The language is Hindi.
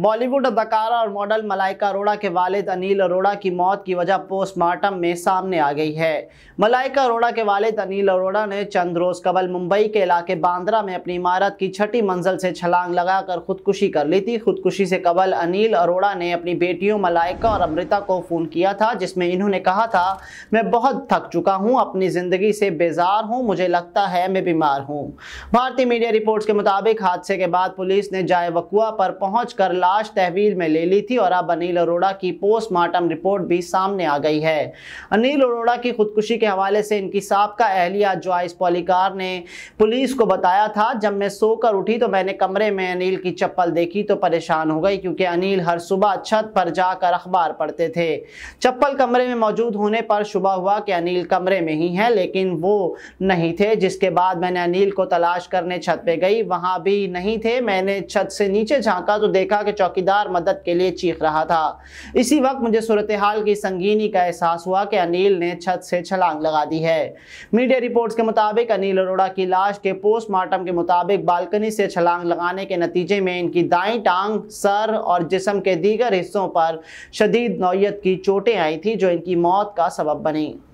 बॉलीवुड अदाकारा और मॉडल मलाइका अरोड़ा के वालिद अनिल अरोड़ा की मौत की वजह पोस्टमार्टम में सामने आ गई है मलाइका अरोड़ा के वालिद अनिल अरोड़ा ने चंद रोज कबल मुंबई के इलाके बांद्रा में अपनी इमारत की छठी मंजिल से छलांग लगाकर खुदकुशी कर ली थी खुदकुशी से कबल अनिल अरोड़ा ने अपनी बेटियों मलाइका और अमृता को फ़ोन किया था जिसमें इन्होंने कहा था मैं बहुत थक चुका हूँ अपनी ज़िंदगी से बेजार हूँ मुझे लगता है मैं बीमार हूँ भारतीय मीडिया रिपोर्ट्स के मुताबिक हादसे के बाद पुलिस ने वकुआ पर पहुँच लाश तहवील में ले ली थी और अब अनिल अरोड़ा की पोस्टमार्टम रिपोर्ट भी सामने आ गई है अनिल अरोड़ा की खुदकुशी के हवाले से इनकी सबका अहलिया जॉइस पॉलीकार ने पुलिस को बताया था जब मैं सोकर उठी तो मैंने कमरे में अनिल की चप्पल देखी तो परेशान हो गई क्योंकि अनिल हर सुबह छत पर जाकर अखबार पढ़ते थे चप्पल कमरे में मौजूद होने पर शुभ हुआ कि अनिल कमरे में ही है लेकिन वो नहीं थे जिसके बाद मैंने अनिल को तलाश करने छत पे गई वहां भी नहीं थे मैंने छत से नीचे झांका तो देखा कि के चौकीदार मदद के लिए चीख रहा था इसी वक्त मुझे सूरत हाल की संगीनी का एहसास हुआ कि अनिल ने छत से छलांग लगा दी है मीडिया रिपोर्ट्स के मुताबिक अनिल अरोड़ा की लाश के पोस्टमार्टम के मुताबिक बालकनी से छलांग लगाने के नतीजे में इनकी दाई टांग सर और जिसम के दीगर हिस्सों पर शदीद नौयत की चोटें आई थी जो इनकी मौत का सबब बनी